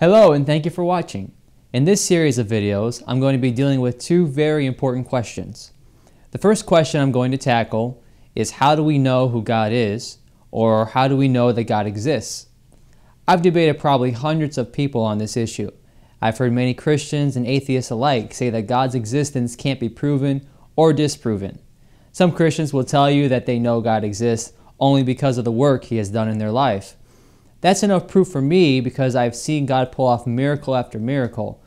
Hello and thank you for watching. In this series of videos, I'm going to be dealing with two very important questions. The first question I'm going to tackle is how do we know who God is, or how do we know that God exists? I've debated probably hundreds of people on this issue. I've heard many Christians and atheists alike say that God's existence can't be proven or disproven. Some Christians will tell you that they know God exists only because of the work He has done in their life. That's enough proof for me because I've seen God pull off miracle after miracle,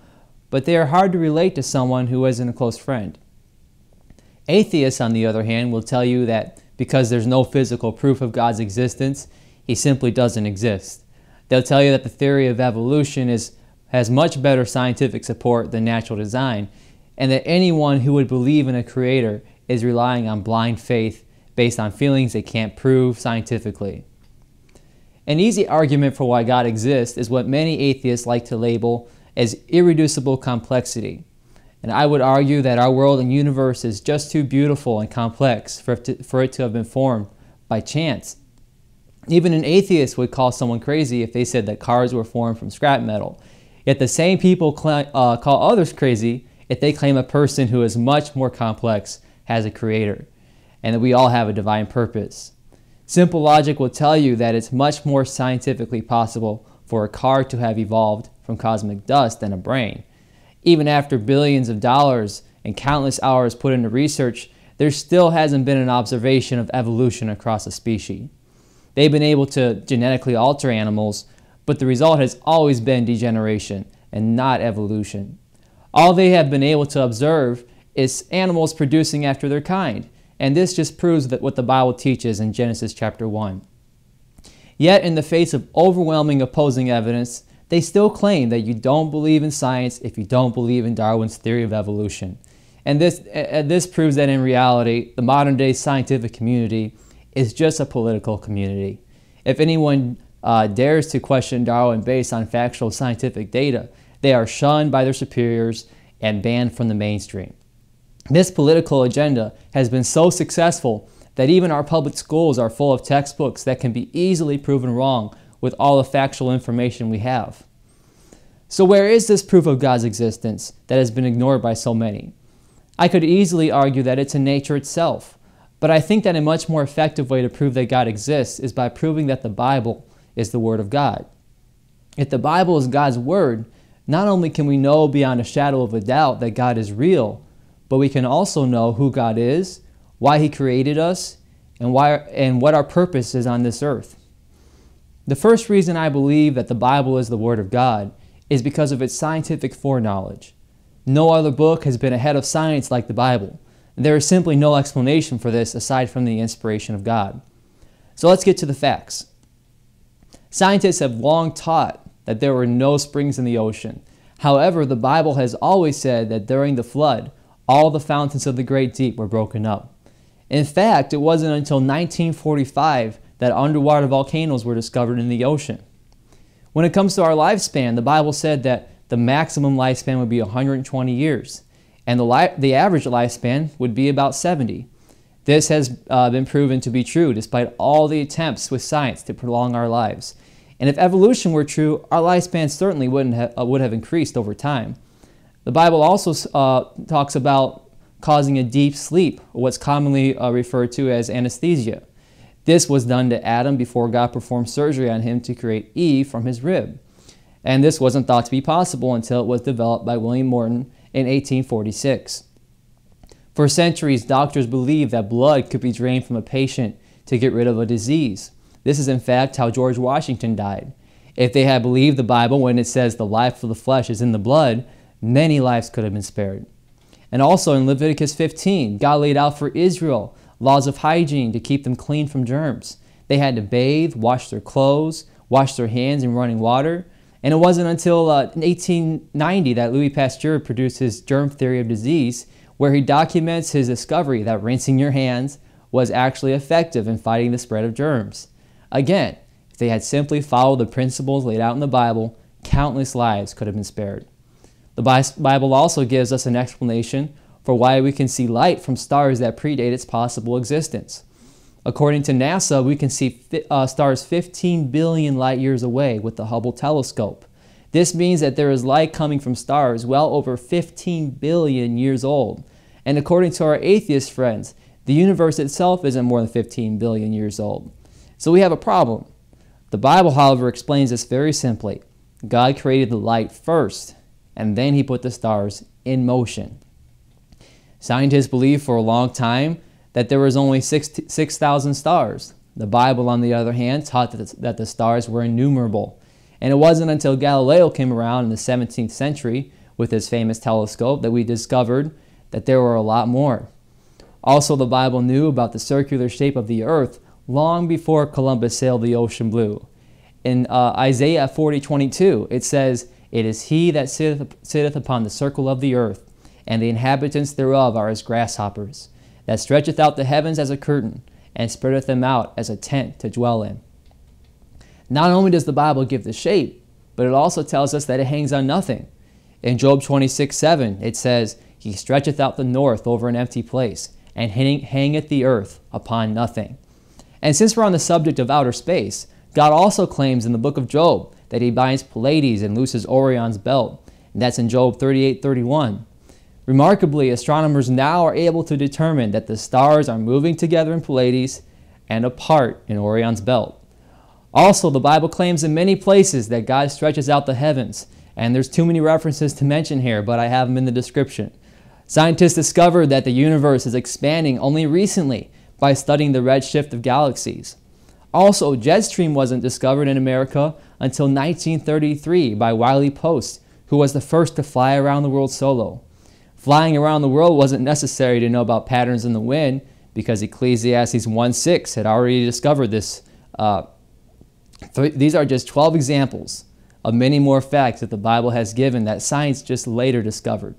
but they are hard to relate to someone who isn't a close friend. Atheists, on the other hand, will tell you that because there's no physical proof of God's existence, he simply doesn't exist. They'll tell you that the theory of evolution is, has much better scientific support than natural design, and that anyone who would believe in a creator is relying on blind faith based on feelings they can't prove scientifically. An easy argument for why God exists is what many atheists like to label as irreducible complexity. And I would argue that our world and universe is just too beautiful and complex for it to, for it to have been formed by chance. Even an atheist would call someone crazy if they said that cars were formed from scrap metal. Yet the same people uh, call others crazy if they claim a person who is much more complex has a creator and that we all have a divine purpose. Simple logic will tell you that it's much more scientifically possible for a car to have evolved from cosmic dust than a brain. Even after billions of dollars and countless hours put into research, there still hasn't been an observation of evolution across a species. They've been able to genetically alter animals, but the result has always been degeneration and not evolution. All they have been able to observe is animals producing after their kind, and this just proves that what the Bible teaches in Genesis chapter 1. Yet, in the face of overwhelming opposing evidence, they still claim that you don't believe in science if you don't believe in Darwin's theory of evolution. And this, uh, this proves that in reality, the modern day scientific community is just a political community. If anyone uh, dares to question Darwin based on factual scientific data, they are shunned by their superiors and banned from the mainstream. This political agenda has been so successful that even our public schools are full of textbooks that can be easily proven wrong with all the factual information we have. So, where is this proof of God's existence that has been ignored by so many? I could easily argue that it's in nature itself, but I think that a much more effective way to prove that God exists is by proving that the Bible is the Word of God. If the Bible is God's Word, not only can we know beyond a shadow of a doubt that God is real, but we can also know who God is, why He created us, and, why, and what our purpose is on this earth. The first reason I believe that the Bible is the Word of God is because of its scientific foreknowledge. No other book has been ahead of science like the Bible. There is simply no explanation for this aside from the inspiration of God. So let's get to the facts. Scientists have long taught that there were no springs in the ocean. However, the Bible has always said that during the flood, all the fountains of the great deep were broken up. In fact, it wasn't until 1945 that underwater volcanoes were discovered in the ocean. When it comes to our lifespan, the Bible said that the maximum lifespan would be 120 years, and the, the average lifespan would be about 70. This has uh, been proven to be true despite all the attempts with science to prolong our lives. And if evolution were true, our lifespan certainly wouldn't ha uh, would have increased over time. The Bible also uh, talks about causing a deep sleep, what's commonly uh, referred to as anesthesia. This was done to Adam before God performed surgery on him to create Eve from his rib. And this wasn't thought to be possible until it was developed by William Morton in 1846. For centuries, doctors believed that blood could be drained from a patient to get rid of a disease. This is, in fact, how George Washington died. If they had believed the Bible when it says the life of the flesh is in the blood, Many lives could have been spared. And also in Leviticus 15, God laid out for Israel laws of hygiene to keep them clean from germs. They had to bathe, wash their clothes, wash their hands in running water. And it wasn't until uh, 1890 that Louis Pasteur produced his germ theory of disease, where he documents his discovery that rinsing your hands was actually effective in fighting the spread of germs. Again, if they had simply followed the principles laid out in the Bible, countless lives could have been spared. The Bible also gives us an explanation for why we can see light from stars that predate its possible existence. According to NASA, we can see uh, stars 15 billion light years away with the Hubble telescope. This means that there is light coming from stars well over 15 billion years old. And according to our atheist friends, the universe itself isn't more than 15 billion years old. So we have a problem. The Bible, however, explains this very simply God created the light first, and then he put the stars in motion. Scientists believed for a long time that there was only 6,000 6, stars. The Bible, on the other hand, taught that the, that the stars were innumerable. And it wasn't until Galileo came around in the 17th century with his famous telescope that we discovered that there were a lot more. Also, the Bible knew about the circular shape of the earth long before Columbus sailed the ocean blue. In uh, Isaiah 40, 22, it says, it is he that sitteth, sitteth upon the circle of the earth, and the inhabitants thereof are as grasshoppers, that stretcheth out the heavens as a curtain, and spreadeth them out as a tent to dwell in. Not only does the Bible give the shape, but it also tells us that it hangs on nothing. In Job 26, 7, it says, He stretcheth out the north over an empty place, and hang hangeth the earth upon nothing. And since we're on the subject of outer space, God also claims in the book of Job that he binds Pylades and looses Orion's belt. And that's in Job 38:31. Remarkably, astronomers now are able to determine that the stars are moving together in Pylades and apart in Orion's belt. Also, the Bible claims in many places that God stretches out the heavens, and there's too many references to mention here, but I have them in the description. Scientists discovered that the universe is expanding only recently by studying the redshift of galaxies. Also, jetstream wasn't discovered in America until 1933 by Wiley Post, who was the first to fly around the world solo. Flying around the world wasn't necessary to know about patterns in the wind because Ecclesiastes 1.6 had already discovered this. Uh, th these are just 12 examples of many more facts that the Bible has given that science just later discovered.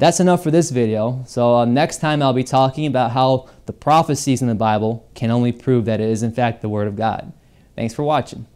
That's enough for this video. So uh, next time I'll be talking about how the prophecies in the Bible can only prove that it is in fact the Word of God. Thanks for watching.